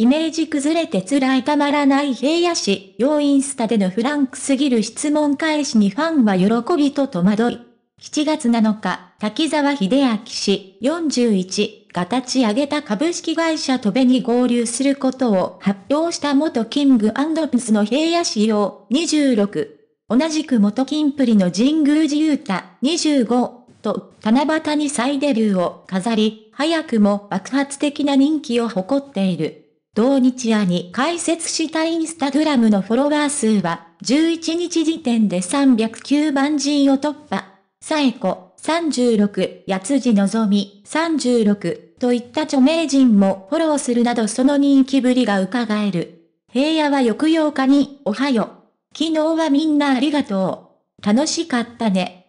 イメージ崩れて辛いたまらない平野市、要インスタでのフランクすぎる質問返しにファンは喜びと戸惑い。7月7日、滝沢秀明氏41が立ち上げた株式会社トベに合流することを発表した元キングピスの平野氏用26。同じく元キンプリの神宮寺雄太25と七夕に再デビューを飾り、早くも爆発的な人気を誇っている。同日夜に開設したインスタグラムのフォロワー数は、11日時点で309万人を突破。サエコ、36、八辻のぞみ、36、といった著名人もフォローするなどその人気ぶりが伺える。平野は翌8日に、おはよう。昨日はみんなありがとう。楽しかったね。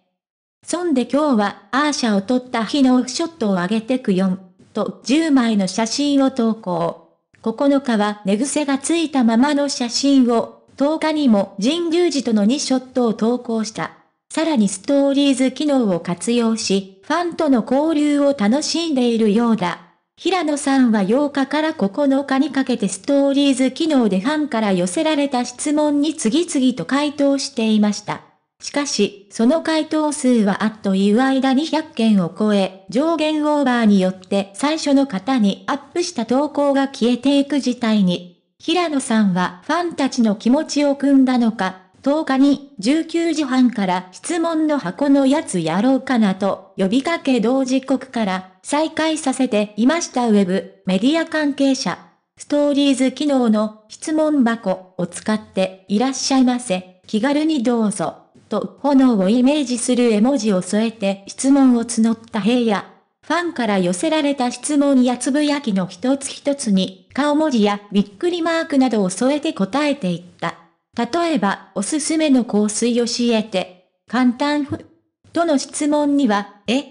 そんで今日は、アーシャを撮った日のオフショットを上げてくよん、と10枚の写真を投稿。9日は寝癖がついたままの写真を、10日にも神宮寺との2ショットを投稿した。さらにストーリーズ機能を活用し、ファンとの交流を楽しんでいるようだ。平野さんは8日から9日にかけてストーリーズ機能でファンから寄せられた質問に次々と回答していました。しかし、その回答数はあっという間に100件を超え、上限オーバーによって最初の方にアップした投稿が消えていく事態に。平野さんはファンたちの気持ちを汲んだのか、10日に19時半から質問の箱のやつやろうかなと呼びかけ同時刻から再開させていましたウェブメディア関係者。ストーリーズ機能の質問箱を使っていらっしゃいませ。気軽にどうぞ。と炎をイメージする絵文字を添えて質問を募った平野。ファンから寄せられた質問やつぶやきの一つ一つに、顔文字やびっくりマークなどを添えて答えていった。例えば、おすすめの香水を教えて、簡単ふ、との質問には、え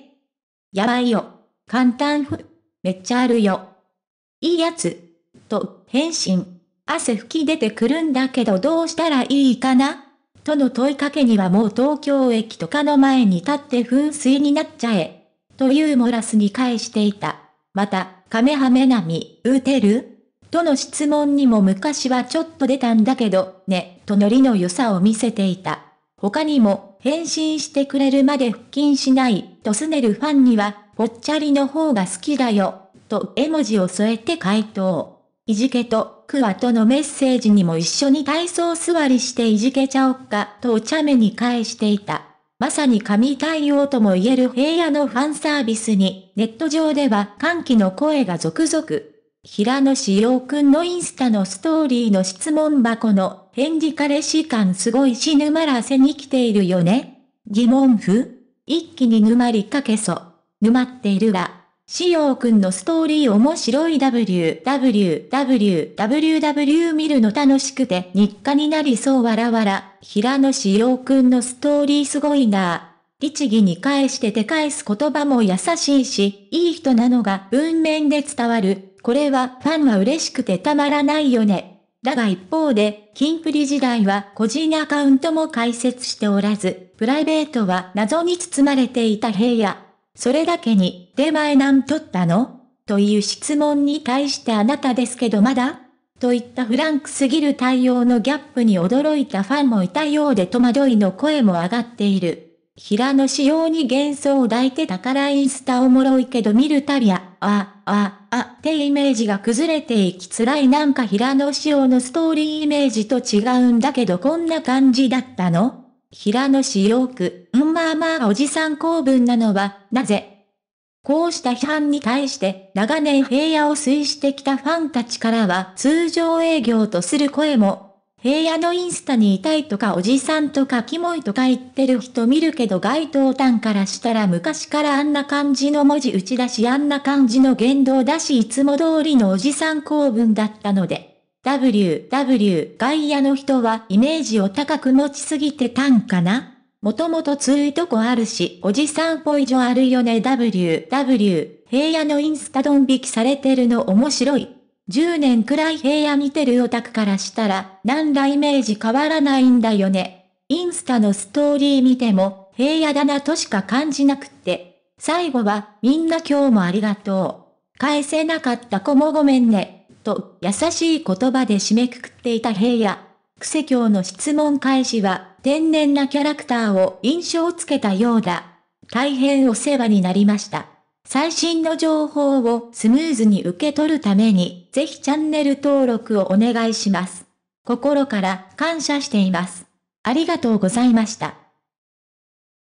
やばいよ。簡単ふ、めっちゃあるよ。いいやつ、と、返信。汗吹き出てくるんだけどどうしたらいいかなとの問いかけにはもう東京駅とかの前に立って噴水になっちゃえ。というモラスに返していた。また、カメハメナミ、打てるとの質問にも昔はちょっと出たんだけど、ね、とノリの良さを見せていた。他にも、返信してくれるまで腹筋しない、とすねるファンには、ぽっちゃりの方が好きだよ、と絵文字を添えて回答。いじけとクワとのメッセージにも一緒に体操座りしていじけちゃおっかとお茶目に返していた。まさに神対応とも言える平野のファンサービスに、ネット上では歓喜の声が続々。平野志陽くんのインスタのストーリーの質問箱の、返事彼氏感すごいし沼らせに来ているよね疑問符一気に沼りかけそ。沼っているわ。しようくんのストーリー面白い www.ww 見るの楽しくて日課になりそうわらわら。平野しようくんのストーリーすごいな律義に返してて返す言葉も優しいし、いい人なのが文面で伝わる。これはファンは嬉しくてたまらないよね。だが一方で、キンプリ時代は個人アカウントも開設しておらず、プライベートは謎に包まれていた平野。それだけに、出前何取ったのという質問に対してあなたですけどまだといったフランクすぎる対応のギャップに驚いたファンもいたようで戸惑いの声も上がっている。平野仕様に幻想を抱いてたからインスタおもろいけど見るたびや、あ、あ、あってイメージが崩れていき辛いなんか平野仕様のストーリーイメージと違うんだけどこんな感じだったの平野市陽区、うんまあまあおじさん公文なのは、なぜこうした批判に対して、長年平野を推してきたファンたちからは、通常営業とする声も、平野のインスタにいたいとかおじさんとかキモいとか言ってる人見るけど該当端からしたら昔からあんな感じの文字打ち出しあんな感じの言動だしいつも通りのおじさん公文だったので。WW 外野の人はイメージを高く持ちすぎてたんかなもともとついとこあるし、おじさんぽいじょあるよね WW 平野のインスタドン引きされてるの面白い。10年くらい平野見てるオタクからしたら、なんらイメージ変わらないんだよね。インスタのストーリー見ても、平野だなとしか感じなくって。最後は、みんな今日もありがとう。返せなかった子もごめんね。と優しい言葉で締めくくっていた平野。癖教の質問開始は、天然なキャラクターを印象つけたようだ。大変お世話になりました。最新の情報をスムーズに受け取るために、ぜひチャンネル登録をお願いします。心から感謝しています。ありがとうございました。